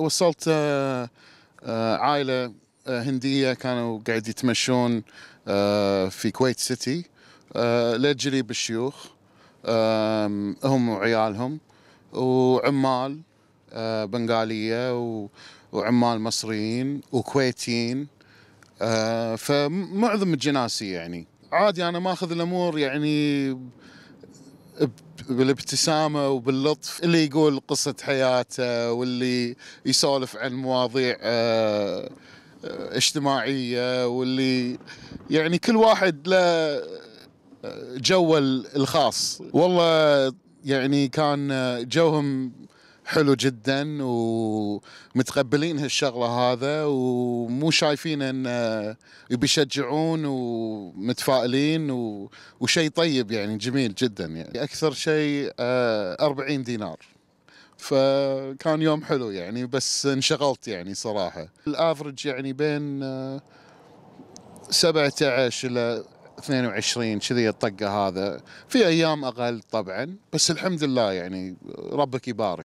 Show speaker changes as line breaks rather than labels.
وصلت آه، آه، عائله آه، هنديه كانوا قاعد يتمشون في كويت سيتي لجري بالشيوخ هم وعيالهم وعمال بنغاليه وعمال مصريين وكويتيين فمعظم الجناسي يعني عادي انا ماخذ الامور يعني بالابتسامه وباللطف اللي يقول قصه حياته واللي يسولف عن مواضيع آه، آه، اجتماعيه واللي يعني كل واحد له آه، جوه الخاص والله يعني كان جوهم حلو جدا ومتقبلين هالشغله هذا ومو شايفين ان بيشجعون ومتفائلين وشيء طيب يعني جميل جدا يعني اكثر شيء 40 آه، دينار فكان يوم حلو يعني بس انشغلت يعني صراحه الافرج يعني بين 17 آه، الى 22 كذي الطقه هذا في ايام اقل طبعا بس الحمد لله يعني ربك يبارك